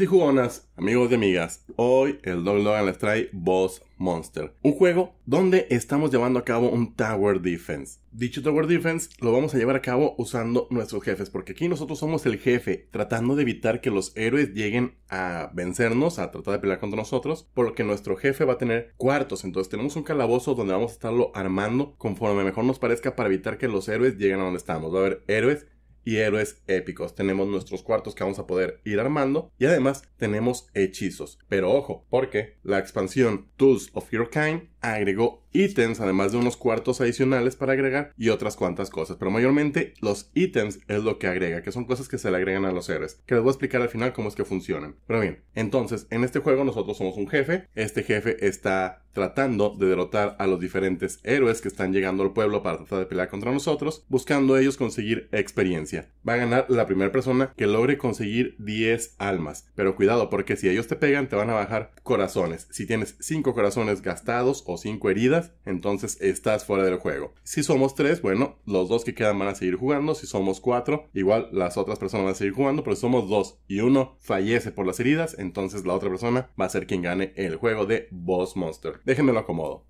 y jugonas, amigos y amigas, hoy el Dog Logan les trae Boss Monster, un juego donde estamos llevando a cabo un Tower Defense. Dicho Tower Defense lo vamos a llevar a cabo usando nuestros jefes, porque aquí nosotros somos el jefe, tratando de evitar que los héroes lleguen a vencernos, a tratar de pelear contra nosotros, Porque nuestro jefe va a tener cuartos, entonces tenemos un calabozo donde vamos a estarlo armando conforme mejor nos parezca para evitar que los héroes lleguen a donde estamos. Va a haber héroes y héroes épicos. Tenemos nuestros cuartos que vamos a poder ir armando y además tenemos hechizos. Pero ojo, porque la expansión Tools of Your Kind agregó ítems, además de unos cuartos adicionales para agregar y otras cuantas cosas. Pero mayormente los ítems es lo que agrega, que son cosas que se le agregan a los héroes, que les voy a explicar al final cómo es que funcionan. Pero bien, entonces en este juego nosotros somos un jefe, este jefe está tratando de derrotar a los diferentes héroes que están llegando al pueblo para tratar de pelear contra nosotros, buscando ellos conseguir experiencia va a ganar la primera persona que logre conseguir 10 almas. Pero cuidado, porque si ellos te pegan, te van a bajar corazones. Si tienes 5 corazones gastados o 5 heridas, entonces estás fuera del juego. Si somos 3, bueno, los dos que quedan van a seguir jugando. Si somos 4, igual las otras personas van a seguir jugando. Pero si somos 2 y uno fallece por las heridas, entonces la otra persona va a ser quien gane el juego de Boss Monster. lo acomodo.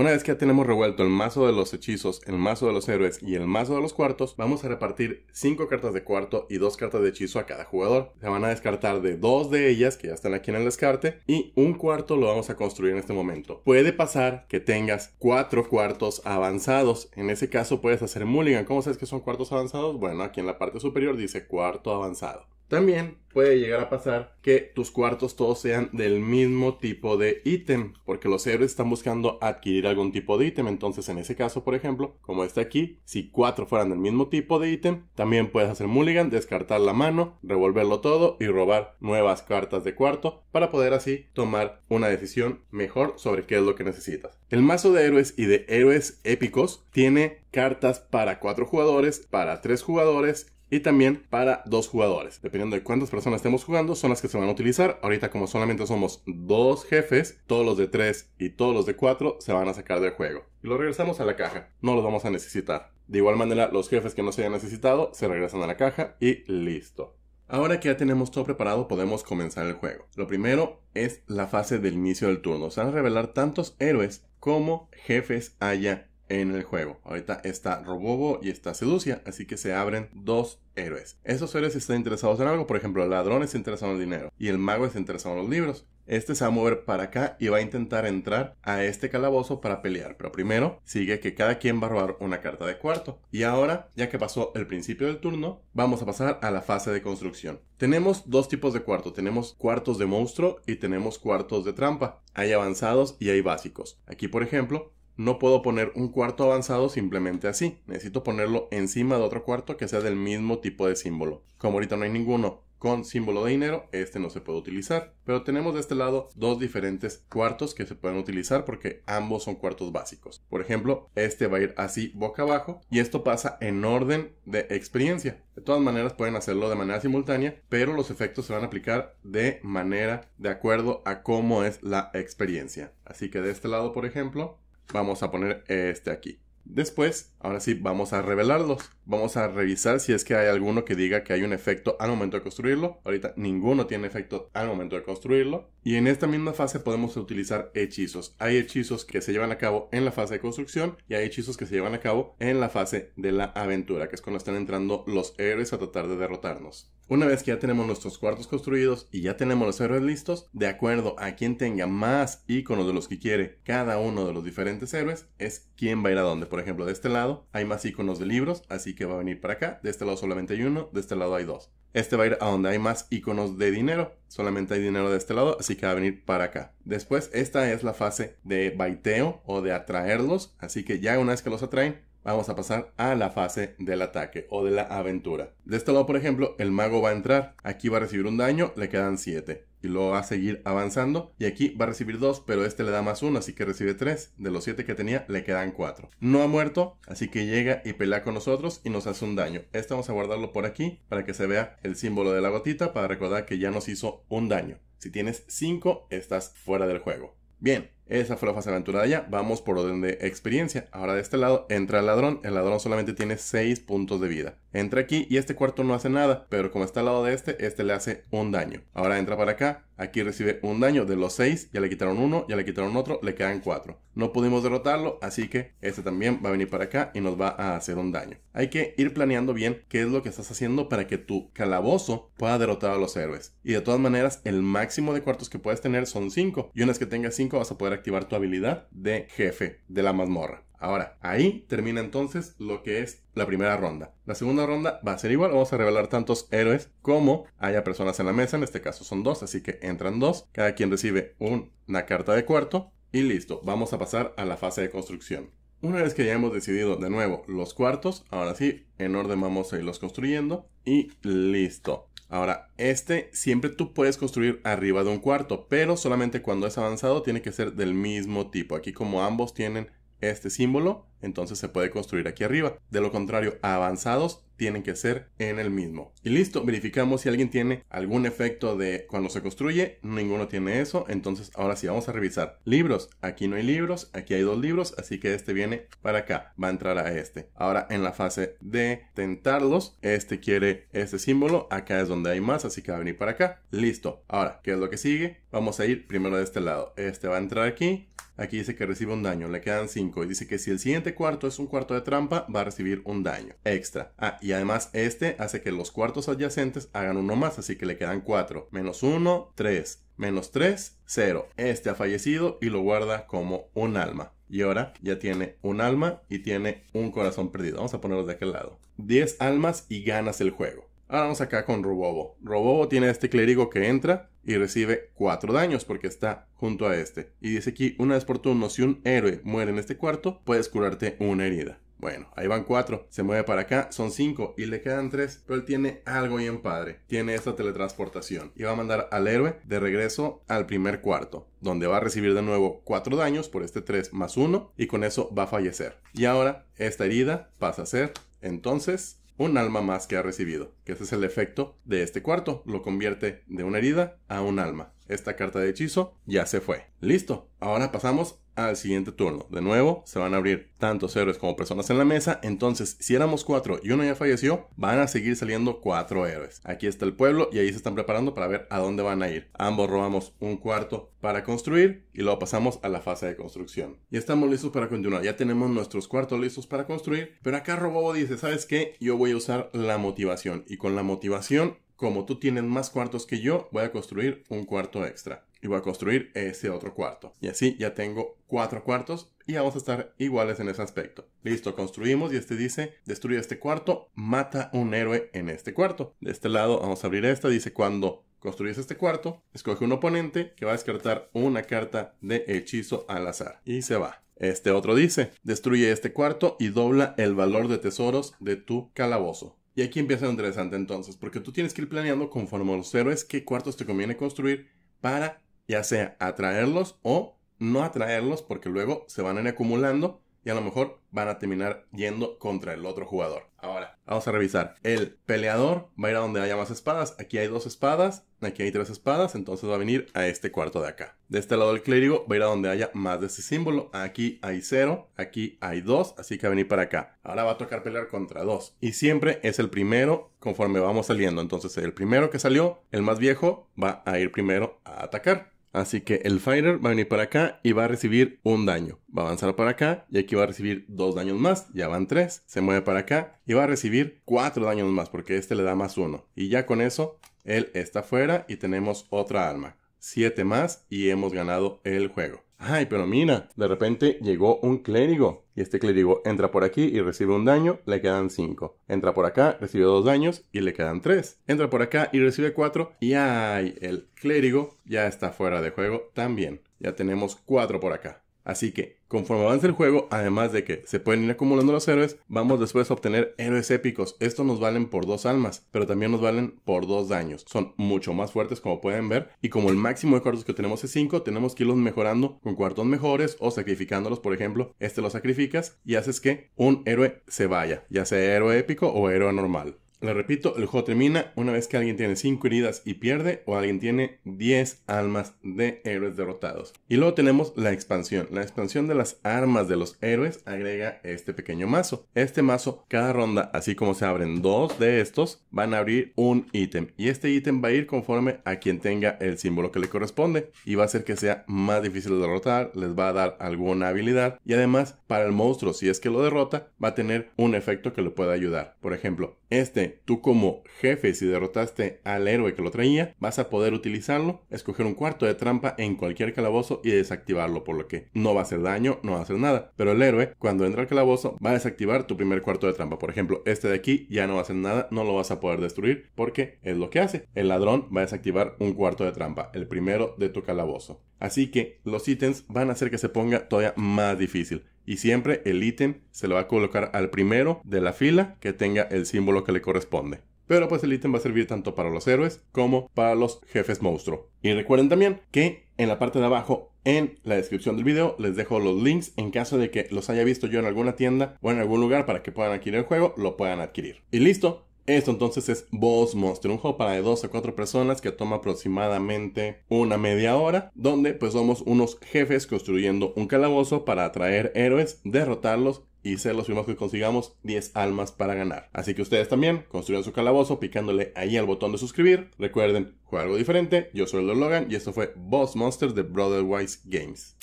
Una vez que ya tenemos revuelto el mazo de los hechizos, el mazo de los héroes y el mazo de los cuartos, vamos a repartir 5 cartas de cuarto y 2 cartas de hechizo a cada jugador. Se van a descartar de 2 de ellas, que ya están aquí en el descarte, y un cuarto lo vamos a construir en este momento. Puede pasar que tengas 4 cuartos avanzados. En ese caso puedes hacer mulligan. ¿Cómo sabes que son cuartos avanzados? Bueno, aquí en la parte superior dice cuarto avanzado. También puede llegar a pasar que tus cuartos todos sean del mismo tipo de ítem, porque los héroes están buscando adquirir algún tipo de ítem. Entonces, en ese caso, por ejemplo, como está aquí, si cuatro fueran del mismo tipo de ítem, también puedes hacer mulligan, descartar la mano, revolverlo todo y robar nuevas cartas de cuarto para poder así tomar una decisión mejor sobre qué es lo que necesitas. El mazo de héroes y de héroes épicos tiene cartas para cuatro jugadores, para tres jugadores y también para dos jugadores. Dependiendo de cuántas personas estemos jugando, son las que se van a utilizar. Ahorita como solamente somos dos jefes, todos los de tres y todos los de cuatro se van a sacar del juego. Y lo regresamos a la caja, no los vamos a necesitar. De igual manera, los jefes que no se hayan necesitado se regresan a la caja y listo. Ahora que ya tenemos todo preparado, podemos comenzar el juego. Lo primero es la fase del inicio del turno. Se van a revelar tantos héroes como jefes haya en el juego. Ahorita está Robobo y está Seducia, así que se abren dos héroes. Esos héroes están interesados en algo, por ejemplo, el ladrón está interesado en el dinero y el mago está interesado en los libros. Este se va a mover para acá y va a intentar entrar a este calabozo para pelear. Pero primero sigue que cada quien va a robar una carta de cuarto. Y ahora, ya que pasó el principio del turno, vamos a pasar a la fase de construcción. Tenemos dos tipos de cuarto. Tenemos cuartos de monstruo y tenemos cuartos de trampa. Hay avanzados y hay básicos. Aquí, por ejemplo, no puedo poner un cuarto avanzado simplemente así. Necesito ponerlo encima de otro cuarto que sea del mismo tipo de símbolo. Como ahorita no hay ninguno con símbolo de dinero, este no se puede utilizar. Pero tenemos de este lado dos diferentes cuartos que se pueden utilizar porque ambos son cuartos básicos. Por ejemplo, este va a ir así boca abajo y esto pasa en orden de experiencia. De todas maneras pueden hacerlo de manera simultánea, pero los efectos se van a aplicar de manera de acuerdo a cómo es la experiencia. Así que de este lado, por ejemplo, vamos a poner este aquí. Después, ahora sí, vamos a revelarlos vamos a revisar si es que hay alguno que diga que hay un efecto al momento de construirlo. Ahorita ninguno tiene efecto al momento de construirlo. Y en esta misma fase podemos utilizar hechizos. Hay hechizos que se llevan a cabo en la fase de construcción y hay hechizos que se llevan a cabo en la fase de la aventura, que es cuando están entrando los héroes a tratar de derrotarnos. Una vez que ya tenemos nuestros cuartos construidos y ya tenemos los héroes listos, de acuerdo a quien tenga más iconos de los que quiere cada uno de los diferentes héroes, es quien va a ir a dónde. Por ejemplo, de este lado hay más iconos de libros, así que que va a venir para acá. De este lado solamente hay uno, de este lado hay dos. Este va a ir a donde hay más iconos de dinero. Solamente hay dinero de este lado, así que va a venir para acá. Después, esta es la fase de baiteo o de atraerlos. Así que ya una vez que los atraen, vamos a pasar a la fase del ataque o de la aventura. De este lado, por ejemplo, el mago va a entrar. Aquí va a recibir un daño, le quedan siete y luego va a seguir avanzando. Y aquí va a recibir 2, pero este le da más 1, así que recibe 3. De los 7 que tenía, le quedan 4. No ha muerto, así que llega y pelea con nosotros y nos hace un daño. Este vamos a guardarlo por aquí para que se vea el símbolo de la gotita para recordar que ya nos hizo un daño. Si tienes 5, estás fuera del juego. Bien, esa fue la fase aventura de allá. Vamos por orden de experiencia. Ahora de este lado entra el ladrón. El ladrón solamente tiene 6 puntos de vida. Entra aquí y este cuarto no hace nada, pero como está al lado de este, este le hace un daño. Ahora entra para acá, aquí recibe un daño de los 6, ya le quitaron uno, ya le quitaron otro, le quedan 4. No pudimos derrotarlo, así que este también va a venir para acá y nos va a hacer un daño. Hay que ir planeando bien qué es lo que estás haciendo para que tu calabozo pueda derrotar a los héroes. Y de todas maneras, el máximo de cuartos que puedes tener son 5, y una vez que tengas 5 vas a poder activar tu habilidad de jefe de la mazmorra. Ahora, ahí termina entonces lo que es la primera ronda. La segunda ronda va a ser igual, vamos a revelar tantos héroes como haya personas en la mesa, en este caso son dos, así que entran dos, cada quien recibe una carta de cuarto y listo, vamos a pasar a la fase de construcción. Una vez que ya hemos decidido de nuevo los cuartos, ahora sí, en orden vamos a irlos construyendo y listo. Ahora, este siempre tú puedes construir arriba de un cuarto, pero solamente cuando es avanzado tiene que ser del mismo tipo. Aquí como ambos tienen este símbolo, entonces se puede construir aquí arriba. De lo contrario, avanzados tienen que ser en el mismo. Y listo, verificamos si alguien tiene algún efecto de cuando se construye, ninguno tiene eso, entonces ahora sí vamos a revisar. Libros, aquí no hay libros, aquí hay dos libros, así que este viene para acá, va a entrar a este. Ahora en la fase de tentarlos, este quiere este símbolo, acá es donde hay más, así que va a venir para acá. Listo. Ahora, ¿qué es lo que sigue? Vamos a ir primero de este lado. Este va a entrar aquí, Aquí dice que recibe un daño, le quedan 5 y dice que si el siguiente cuarto es un cuarto de trampa, va a recibir un daño extra. Ah, y además este hace que los cuartos adyacentes hagan uno más, así que le quedan 4. Menos 1, 3. Menos 3, 0. Este ha fallecido y lo guarda como un alma. Y ahora ya tiene un alma y tiene un corazón perdido. Vamos a ponerlo de aquel lado. 10 almas y ganas el juego. Ahora vamos acá con Robobo. Robobo tiene este clérigo que entra y recibe 4 daños porque está junto a este. Y dice aquí, una vez por turno, si un héroe muere en este cuarto, puedes curarte una herida. Bueno, ahí van 4. Se mueve para acá, son 5 y le quedan 3. Pero él tiene algo bien padre. Tiene esta teletransportación. Y va a mandar al héroe de regreso al primer cuarto. Donde va a recibir de nuevo 4 daños por este 3 más 1. Y con eso va a fallecer. Y ahora esta herida pasa a ser entonces un alma más que ha recibido, que ese es el efecto de este cuarto, lo convierte de una herida a un alma. Esta carta de hechizo ya se fue. Listo, ahora pasamos al siguiente turno. De nuevo, se van a abrir tantos héroes como personas en la mesa. Entonces, si éramos cuatro y uno ya falleció, van a seguir saliendo cuatro héroes. Aquí está el pueblo y ahí se están preparando para ver a dónde van a ir. Ambos robamos un cuarto para construir y luego pasamos a la fase de construcción. Y estamos listos para continuar. Ya tenemos nuestros cuartos listos para construir. Pero acá Robobo dice, ¿sabes qué? Yo voy a usar la motivación. Y con la motivación, como tú tienes más cuartos que yo, voy a construir un cuarto extra y voy a construir ese otro cuarto. Y así ya tengo cuatro cuartos y vamos a estar iguales en ese aspecto. Listo, construimos y este dice, destruye este cuarto, mata un héroe en este cuarto. De este lado vamos a abrir esta, dice cuando construyes este cuarto, escoge un oponente que va a descartar una carta de hechizo al azar y se va. Este otro dice, destruye este cuarto y dobla el valor de tesoros de tu calabozo. Y aquí empieza lo interesante entonces, porque tú tienes que ir planeando conforme a los héroes qué cuartos te conviene construir para ya sea atraerlos o no atraerlos porque luego se van a ir acumulando y a lo mejor van a terminar yendo contra el otro jugador. Ahora, vamos a revisar. El peleador va a ir a donde haya más espadas. Aquí hay dos espadas, aquí hay tres espadas, entonces va a venir a este cuarto de acá. De este lado el clérigo va a ir a donde haya más de ese símbolo. Aquí hay cero, aquí hay dos, así que va a venir para acá. Ahora va a tocar pelear contra dos. Y siempre es el primero conforme vamos saliendo. Entonces el primero que salió, el más viejo, va a ir primero a atacar. Así que el Fighter va a venir para acá y va a recibir un daño. Va a avanzar para acá y aquí va a recibir dos daños más. Ya van tres. Se mueve para acá y va a recibir cuatro daños más porque este le da más uno. Y ya con eso, él está fuera y tenemos otra arma. Siete más y hemos ganado el juego. Ay, pero mira, de repente llegó un clérigo. Y este clérigo entra por aquí y recibe un daño, le quedan 5. Entra por acá, recibe dos daños y le quedan 3. Entra por acá y recibe 4. Y ay, el clérigo ya está fuera de juego también. Ya tenemos 4 por acá. Así que, conforme avance el juego, además de que se pueden ir acumulando los héroes, vamos después a obtener héroes épicos. Estos nos valen por dos almas, pero también nos valen por dos daños. Son mucho más fuertes, como pueden ver, y como el máximo de cuartos que tenemos es 5, tenemos que irlos mejorando con cuartos mejores o sacrificándolos, por ejemplo. Este lo sacrificas y haces que un héroe se vaya, ya sea héroe épico o héroe normal. Le repito, el juego termina una vez que alguien tiene 5 heridas y pierde o alguien tiene 10 almas de héroes derrotados. Y luego tenemos la expansión. La expansión de las armas de los héroes agrega este pequeño mazo. Este mazo, cada ronda, así como se abren dos de estos, van a abrir un ítem. Y este ítem va a ir conforme a quien tenga el símbolo que le corresponde. Y va a hacer que sea más difícil de derrotar, les va a dar alguna habilidad. Y además, para el monstruo, si es que lo derrota, va a tener un efecto que le pueda ayudar. Por ejemplo, este, tú como jefe, si derrotaste al héroe que lo traía, vas a poder utilizarlo, escoger un cuarto de trampa en cualquier calabozo y desactivarlo, por lo que no va a hacer daño, no va a hacer nada. Pero el héroe, cuando entra al calabozo, va a desactivar tu primer cuarto de trampa. Por ejemplo, este de aquí ya no va a hacer nada, no lo vas a poder destruir, porque es lo que hace. El ladrón va a desactivar un cuarto de trampa, el primero de tu calabozo. Así que los ítems van a hacer que se ponga todavía más difícil. Y siempre el ítem se lo va a colocar al primero de la fila que tenga el símbolo que le corresponde. Pero pues el ítem va a servir tanto para los héroes como para los jefes monstruo. Y recuerden también que en la parte de abajo, en la descripción del video, les dejo los links en caso de que los haya visto yo en alguna tienda o en algún lugar para que puedan adquirir el juego, lo puedan adquirir. Y listo, esto entonces es Boss Monster, un juego para de 2 a 4 personas que toma aproximadamente una media hora, donde pues somos unos jefes construyendo un calabozo para atraer héroes, derrotarlos y ser los primeros que consigamos 10 almas para ganar. Así que ustedes también construyan su calabozo picándole ahí al botón de suscribir. Recuerden, juega algo diferente. Yo soy el Logan y esto fue Boss Monster de Brotherwise Games.